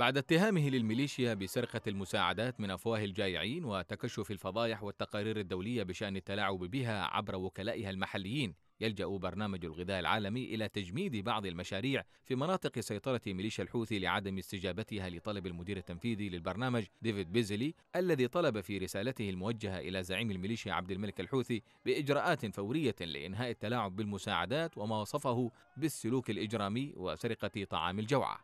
بعد اتهامه للميليشيا بسرقة المساعدات من أفواه الجائعين وتكشف الفضايح والتقارير الدولية بشأن التلاعب بها عبر وكلائها المحليين يلجأ برنامج الغذاء العالمي إلى تجميد بعض المشاريع في مناطق سيطرة ميليشيا الحوثي لعدم استجابتها لطلب المدير التنفيذي للبرنامج ديفيد بيزلي الذي طلب في رسالته الموجهة إلى زعيم الميليشيا عبد الملك الحوثي بإجراءات فورية لإنهاء التلاعب بالمساعدات وما وصفه بالسلوك الإجرامي وسرقة طعام الجوعة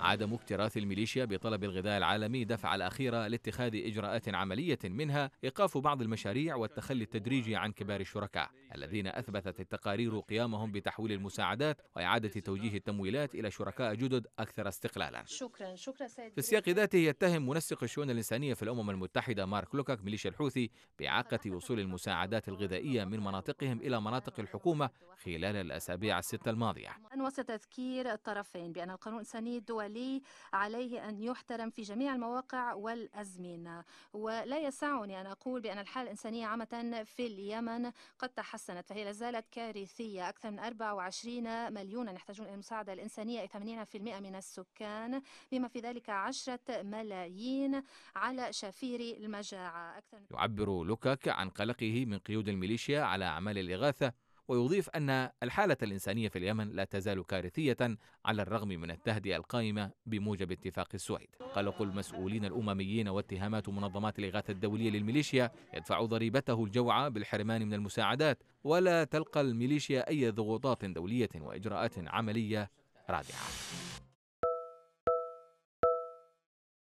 عدم اكتراث الميليشيا بطلب الغذاء العالمي دفع الأخيرة لاتخاذ إجراءات عملية منها إيقاف بعض المشاريع والتخلي التدريجي عن كبار الشركاء الذين أثبتت التقارير قيامهم بتحويل المساعدات وإعادة توجيه التمويلات إلى شركاء جدد أكثر استقلالا شكرا شكرا سيد في السياق ذاته يتهم منسق الشؤون الإنسانية في الأمم المتحدة مارك لوكاك ميليشيا الحوثي بإعاقة وصول المساعدات الغذائية من مناطقهم إلى مناطق الحكومة خلال الأسابيع الستة الماضية وسط تذكير الطرفين بأن القانون الإنساني الدولي الدولي عليه أن يحترم في جميع المواقع والأزمنة ولا يسعني أن أقول بأن الحالة الإنسانية عامة في اليمن قد تحسنت فهي لازالت كارثية أكثر من 24 مليون يحتاجون إلى المساعدة الإنسانية 80% من السكان بما في ذلك 10 ملايين على شفير المجاعة أكثر يعبر لوكاك عن قلقه من قيود الميليشيا على أعمال الإغاثة ويضيف أن الحالة الإنسانية في اليمن لا تزال كارثية على الرغم من التهدئة القائمة بموجب اتفاق السويد قلق المسؤولين الأمميين واتهامات منظمات الإغاثة الدولية للميليشيا يدفع ضريبته الجوعى بالحرمان من المساعدات ولا تلقى الميليشيا أي ضغوطات دولية وإجراءات عملية رادعة